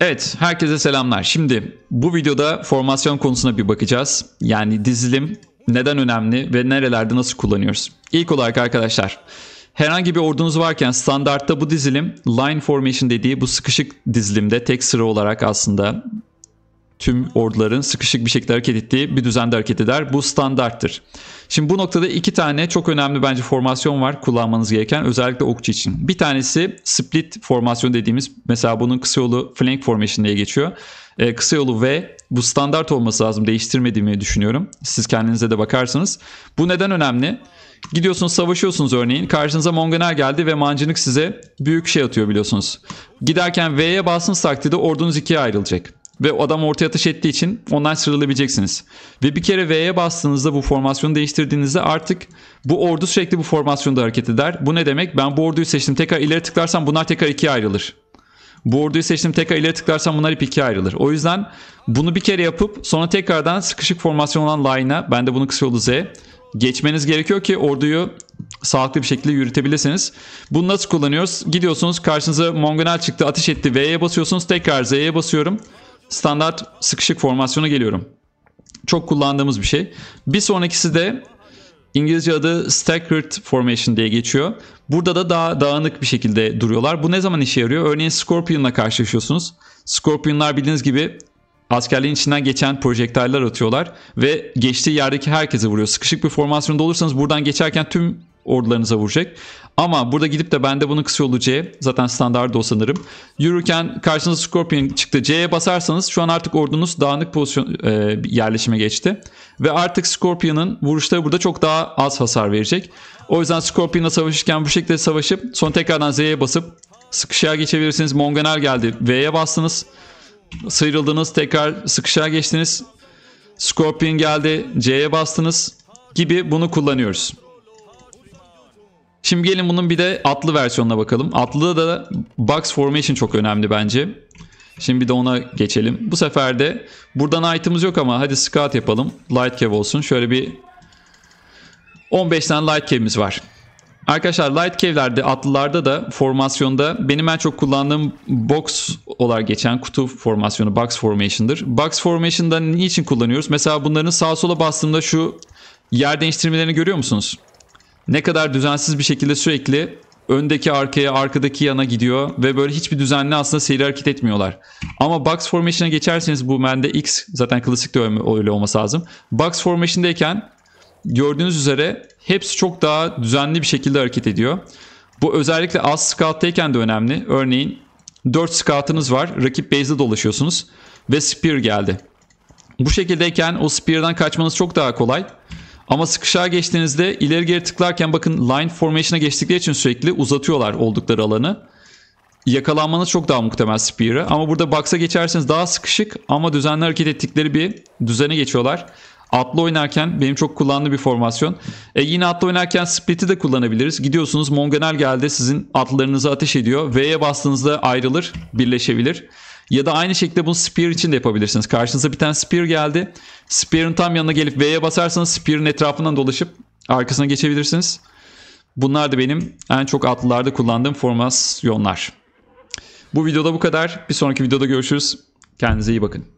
Evet, herkese selamlar. Şimdi bu videoda formasyon konusuna bir bakacağız. Yani dizilim neden önemli ve nerelerde nasıl kullanıyoruz? İlk olarak arkadaşlar, herhangi bir ordunuz varken standartta bu dizilim line formation dediği bu sıkışık dizilimde tek sıra olarak aslında tüm orduların sıkışık bir şekilde hareket ettiği bir düzende hareket eder. Bu standarttır. Şimdi bu noktada iki tane çok önemli bence formasyon var kullanmanız gereken özellikle okçu için. Bir tanesi split formasyon dediğimiz mesela bunun kısa yolu flank formation diye geçiyor. E, kısa yolu V bu standart olması lazım değiştirmediğimi düşünüyorum. Siz kendinize de bakarsınız. Bu neden önemli? Gidiyorsunuz savaşıyorsunuz örneğin. Karşınıza Mongener geldi ve mancınık size büyük şey atıyor biliyorsunuz. Giderken V'ye bastığınız takdirde ordunuz ikiye ayrılacak. Ve adam ortaya ateş ettiği için onlar sıralayabileceksiniz. Ve bir kere V'ye bastığınızda bu formasyonu değiştirdiğinizde artık bu ordu sürekli bu formasyonda hareket eder. Bu ne demek? Ben bu orduyu seçtim tekrar ileri tıklarsam bunlar tekrar ikiye ayrılır. Bu orduyu seçtim tekrar ileri tıklarsam bunlar hep ikiye ayrılır. O yüzden bunu bir kere yapıp sonra tekrardan sıkışık formasyon olan line'a ben de bunu kısa yolu Z geçmeniz gerekiyor ki orduyu sağlıklı bir şekilde yürütebilirsiniz. Bunu nasıl kullanıyoruz? Gidiyorsunuz karşınıza Mongonel çıktı ateş etti V'ye basıyorsunuz tekrar Z'ye basıyorum standart sıkışık formasyona geliyorum. Çok kullandığımız bir şey. Bir sonrakisi de İngilizce adı staggered formation diye geçiyor. Burada da daha dağınık bir şekilde duruyorlar. Bu ne zaman işe yarıyor? Örneğin Scorpion'la karşılaşıyorsunuz. Scorpion'lar bildiğiniz gibi askerlerin içinden geçen projektaylar atıyorlar ve geçtiği yerdeki herkese vuruyor. Sıkışık bir formasyonda olursanız buradan geçerken tüm ordularınıza vuracak. Ama burada gidip de bende bunun kısa yolu C. Zaten standart da o sanırım. Yürürken karşınıza Scorpion çıktı. C'ye basarsanız şu an artık ordunuz dağınık pozisyon e, yerleşime geçti. Ve artık Scorpion'ın vuruşları burada çok daha az hasar verecek. O yüzden Scorpion'la savaşırken bu şekilde savaşıp son tekrardan Z'ye basıp sıkışığa geçebilirsiniz. Mongener geldi. V'ye bastınız. Sıyrıldınız. Tekrar sıkışığa geçtiniz. Scorpion geldi. C'ye bastınız gibi bunu kullanıyoruz. Şimdi gelin bunun bir de atlı versiyonuna bakalım. Atlı da box formation çok önemli bence. Şimdi bir de ona geçelim. Bu sefer de buradan item'ımız yok ama hadi scout yapalım. Light cave olsun. Şöyle bir 15 tane light cave'imiz var. Arkadaşlar light cave'lerde atlılarda da formasyonda benim en çok kullandığım box olarak geçen kutu formasyonu box formation'dır. Box formation'da niçin kullanıyoruz? Mesela bunların sağa sola bastığımda şu yer değiştirmelerini görüyor musunuz? ne kadar düzensiz bir şekilde sürekli öndeki arkaya, arkadaki yana gidiyor ve böyle hiçbir düzenli aslında seri hareket etmiyorlar. Ama box formation'a geçerseniz bu mende X zaten klasik de öyle olması lazım. Box formation'dayken gördüğünüz üzere hepsi çok daha düzenli bir şekilde hareket ediyor. Bu özellikle az scout'tayken de önemli. Örneğin 4 scout'ınız var. Rakip base'de dolaşıyorsunuz ve spear geldi. Bu şekildeyken o spear'dan kaçmanız çok daha kolay. Ama sıkışağa geçtiğinizde ileri geri tıklarken bakın line formation'a geçtikleri için sürekli uzatıyorlar oldukları alanı. Yakalanmanız çok daha muhtemel Spear'a. Ama burada box'a geçerseniz daha sıkışık ama düzenli hareket ettikleri bir düzene geçiyorlar. Atlı oynarken benim çok kullandığım bir formasyon. E yine atlı oynarken split'i de kullanabiliriz. Gidiyorsunuz Monganel geldi sizin atlarınızı ateş ediyor. V'ye bastığınızda ayrılır, birleşebilir. Ya da aynı şekilde bunu Spear için de yapabilirsiniz. Karşınıza bir tane Spear geldi. Spear'ın tam yanına gelip V'ye basarsanız Spear'ın etrafından dolaşıp arkasına geçebilirsiniz. Bunlar da benim en çok atlılarda kullandığım formasyonlar. Bu videoda bu kadar. Bir sonraki videoda görüşürüz. Kendinize iyi bakın.